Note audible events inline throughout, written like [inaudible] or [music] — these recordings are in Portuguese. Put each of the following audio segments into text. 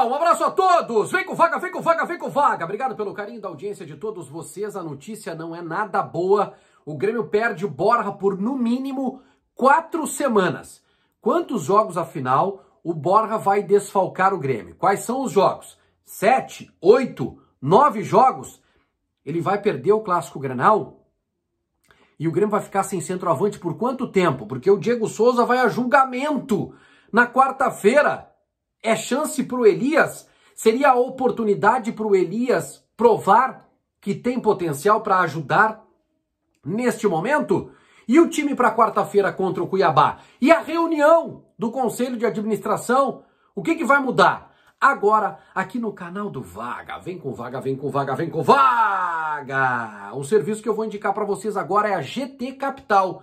pessoal, um abraço a todos. Vem com vaga, vem com vaga, vem com vaga. Obrigado pelo carinho da audiência de todos vocês. A notícia não é nada boa. O Grêmio perde o Borja por no mínimo quatro semanas. Quantos jogos afinal o Borja vai desfalcar o Grêmio? Quais são os jogos? Sete, oito, nove jogos? Ele vai perder o clássico Granal? E o Grêmio vai ficar sem centroavante por quanto tempo? Porque o Diego Souza vai a julgamento na quarta-feira é chance para o Elias? Seria a oportunidade para o Elias provar que tem potencial para ajudar neste momento? E o time para quarta-feira contra o Cuiabá? E a reunião do Conselho de Administração? O que, que vai mudar? Agora, aqui no canal do Vaga. Vem com Vaga, vem com Vaga, vem com Vaga! O serviço que eu vou indicar para vocês agora é a GT Capital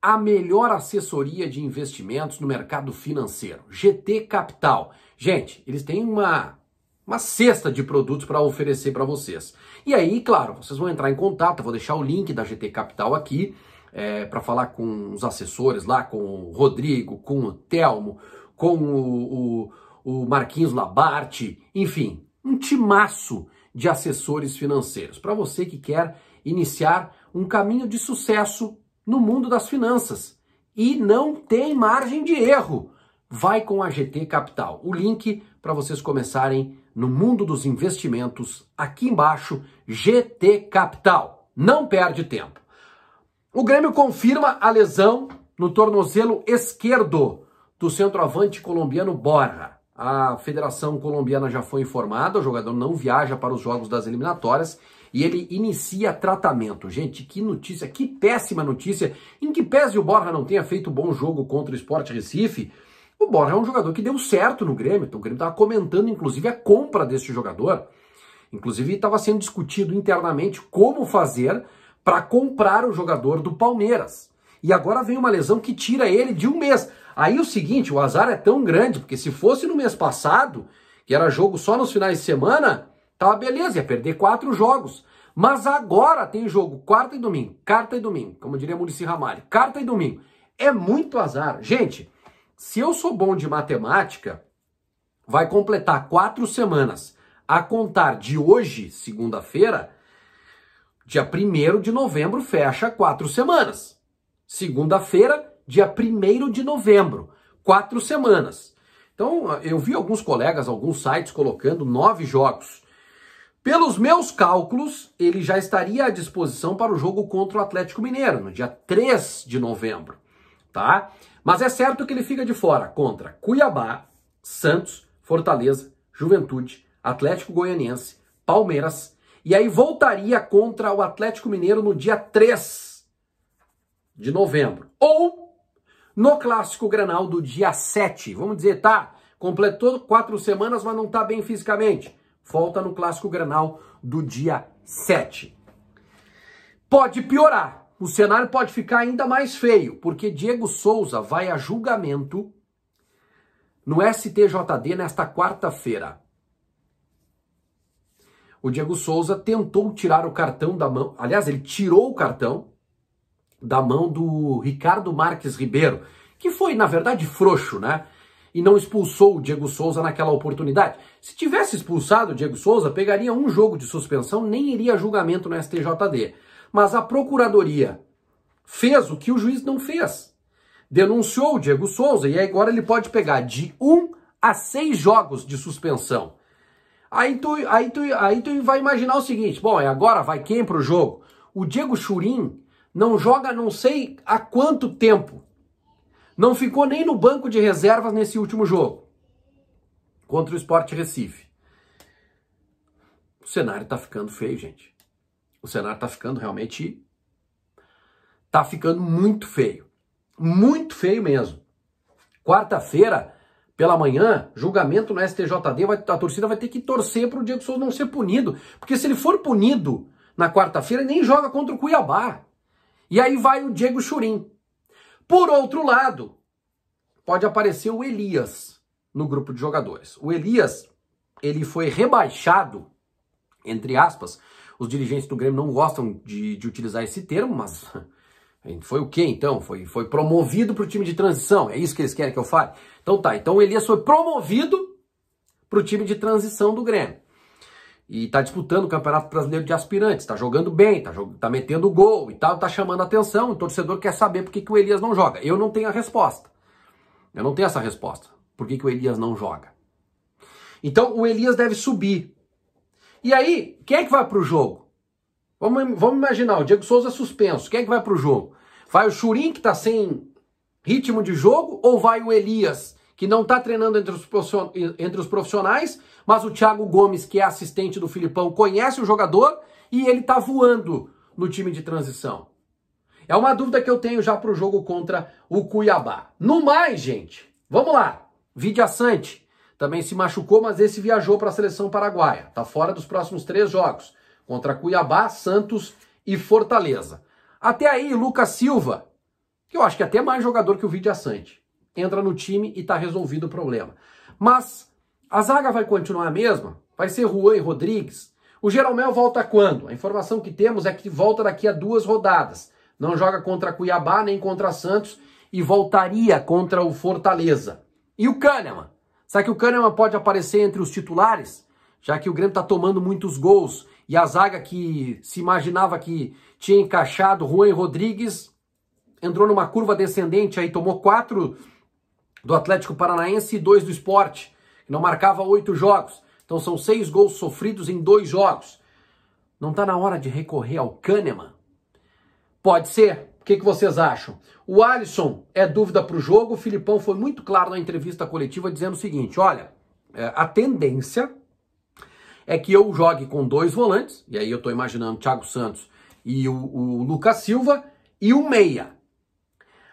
a melhor assessoria de investimentos no mercado financeiro, GT Capital. Gente, eles têm uma uma cesta de produtos para oferecer para vocês. E aí, claro, vocês vão entrar em contato, vou deixar o link da GT Capital aqui é, para falar com os assessores lá, com o Rodrigo, com o Telmo, com o, o, o Marquinhos Labarte, enfim, um timaço de assessores financeiros para você que quer iniciar um caminho de sucesso no mundo das finanças e não tem margem de erro. Vai com a GT Capital. O link para vocês começarem no mundo dos investimentos aqui embaixo, GT Capital. Não perde tempo. O Grêmio confirma a lesão no tornozelo esquerdo do centroavante colombiano Borja. A Federação Colombiana já foi informada, o jogador não viaja para os jogos das eliminatórias e ele inicia tratamento. Gente, que notícia, que péssima notícia. Em que pese o Borja não tenha feito bom jogo contra o Sport Recife, o Borja é um jogador que deu certo no Grêmio. Então, o Grêmio estava comentando, inclusive, a compra desse jogador. Inclusive, estava sendo discutido internamente como fazer para comprar o jogador do Palmeiras. E agora vem uma lesão que tira ele de um mês. Aí o seguinte, o azar é tão grande, porque se fosse no mês passado, que era jogo só nos finais de semana, tava beleza, ia perder quatro jogos. Mas agora tem jogo quarta e domingo, quarta e domingo, como diria Murici Ramalho, quarta e domingo. É muito azar. Gente, se eu sou bom de matemática, vai completar quatro semanas a contar de hoje, segunda-feira, dia 1 de novembro, fecha quatro semanas. Segunda-feira, dia 1 de novembro, quatro semanas. Então, eu vi alguns colegas, alguns sites colocando nove jogos. Pelos meus cálculos, ele já estaria à disposição para o jogo contra o Atlético Mineiro, no dia 3 de novembro, tá? Mas é certo que ele fica de fora contra Cuiabá, Santos, Fortaleza, Juventude, Atlético Goianiense, Palmeiras, e aí voltaria contra o Atlético Mineiro no dia 3 de novembro. Ou no clássico Granal do dia 7, vamos dizer, tá, completou quatro semanas, mas não tá bem fisicamente. Volta no clássico Granal do dia 7. Pode piorar. O cenário pode ficar ainda mais feio, porque Diego Souza vai a julgamento no STJD nesta quarta-feira. O Diego Souza tentou tirar o cartão da mão. Aliás, ele tirou o cartão da mão do Ricardo Marques Ribeiro, que foi, na verdade, frouxo, né? E não expulsou o Diego Souza naquela oportunidade. Se tivesse expulsado o Diego Souza, pegaria um jogo de suspensão, nem iria a julgamento no STJD. Mas a procuradoria fez o que o juiz não fez. Denunciou o Diego Souza e agora ele pode pegar de um a seis jogos de suspensão. Aí tu, aí tu, aí tu vai imaginar o seguinte: bom, é agora vai quem para o jogo? O Diego Churin não joga não sei há quanto tempo. Não ficou nem no banco de reservas nesse último jogo contra o Sport Recife. O cenário tá ficando feio, gente. O cenário tá ficando realmente tá ficando muito feio. Muito feio mesmo. Quarta-feira, pela manhã, julgamento no STJD, vai, a torcida vai ter que torcer para o Diego Souza não ser punido. Porque se ele for punido na quarta-feira, ele nem joga contra o Cuiabá. E aí vai o Diego Churim. Por outro lado, pode aparecer o Elias no grupo de jogadores. O Elias, ele foi rebaixado, entre aspas, os dirigentes do Grêmio não gostam de, de utilizar esse termo, mas [laughs] foi o que então? Foi, foi promovido para o time de transição, é isso que eles querem que eu fale? Então tá, então o Elias foi promovido para o time de transição do Grêmio e está disputando o Campeonato Brasileiro de Aspirantes, está jogando bem, está tá metendo gol e tal, está chamando atenção, o torcedor quer saber por que, que o Elias não joga. Eu não tenho a resposta. Eu não tenho essa resposta. Por que, que o Elias não joga? Então o Elias deve subir. E aí, quem é que vai para o jogo? Vamos, vamos imaginar, o Diego Souza suspenso, quem é que vai para o jogo? Vai o Churin, que está sem ritmo de jogo, ou vai o Elias, que não está treinando entre os, profissionais, mas o Thiago Gomes, que é assistente do Filipão, conhece o jogador e ele está voando no time de transição. É uma dúvida que eu tenho já para o jogo contra o Cuiabá. No mais, gente, vamos lá. Vidia Sante também se machucou, mas esse viajou para a seleção paraguaia. Está fora dos próximos três jogos, contra Cuiabá, Santos e Fortaleza. Até aí, Lucas Silva, que eu acho que é até mais jogador que o Vidia Sante entra no time e está resolvido o problema. Mas a zaga vai continuar a mesma? Vai ser Juan e Rodrigues? O Jeromel volta quando? A informação que temos é que volta daqui a duas rodadas. Não joga contra Cuiabá nem contra Santos e voltaria contra o Fortaleza. E o Kahneman? Será que o Kahneman pode aparecer entre os titulares? Já que o Grêmio está tomando muitos gols e a zaga que se imaginava que tinha encaixado Juan Rodrigues entrou numa curva descendente aí, tomou quatro do Atlético Paranaense e dois do esporte, que não marcava oito jogos. Então são seis gols sofridos em dois jogos. Não está na hora de recorrer ao Kahneman? Pode ser. O que, que vocês acham? O Alisson é dúvida para o jogo. O Filipão foi muito claro na entrevista coletiva dizendo o seguinte: olha, é, a tendência é que eu jogue com dois volantes, e aí eu estou imaginando Thiago Santos e o, o Lucas Silva, e o meia.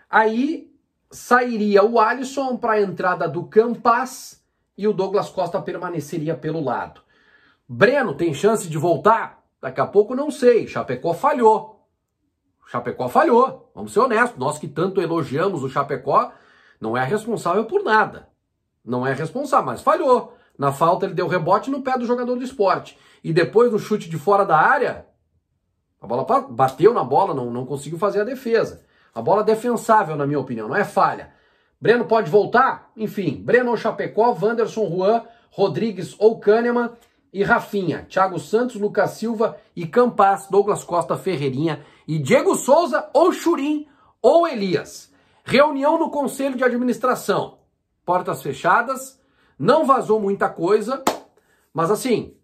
Aí sairia o Alisson para a entrada do Campas e o Douglas Costa permaneceria pelo lado. Breno tem chance de voltar? Daqui a pouco não sei. Chapecó falhou. Chapecó falhou. Vamos ser honestos. Nós que tanto elogiamos o Chapecó, não é responsável por nada. Não é responsável, mas falhou. Na falta, ele deu rebote no pé do jogador do esporte. E depois, no chute de fora da área, a bola bateu na bola, não, não conseguiu fazer a defesa. A bola é defensável, na minha opinião, não é falha. Breno pode voltar? Enfim, Breno ou Chapecó, Wanderson, Juan, Rodrigues ou Kahneman e Rafinha, Thiago Santos, Lucas Silva e Campas, Douglas Costa, Ferreirinha e Diego Souza ou Churim ou Elias. Reunião no Conselho de Administração. Portas fechadas, não vazou muita coisa, mas assim,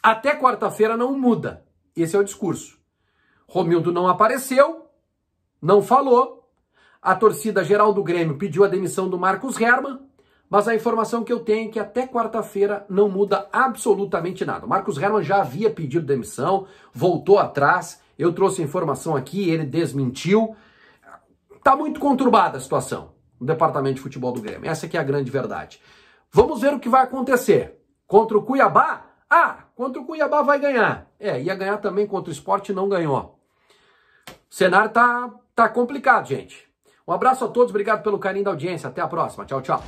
até quarta-feira não muda. Esse é o discurso. Romildo não apareceu, não falou. A torcida geral do Grêmio pediu a demissão do Marcos Herman, mas a informação que eu tenho é que até quarta-feira não muda absolutamente nada. O Marcos Herman já havia pedido demissão, voltou atrás, eu trouxe a informação aqui, ele desmentiu. Tá muito conturbada a situação no departamento de futebol do Grêmio. Essa é a grande verdade. Vamos ver o que vai acontecer. Contra o Cuiabá? Ah, contra o Cuiabá vai ganhar. É, ia ganhar também contra o esporte e não ganhou. O cenário tá Tá complicado, gente. Um abraço a todos, obrigado pelo carinho da audiência. Até a próxima. Tchau, tchau.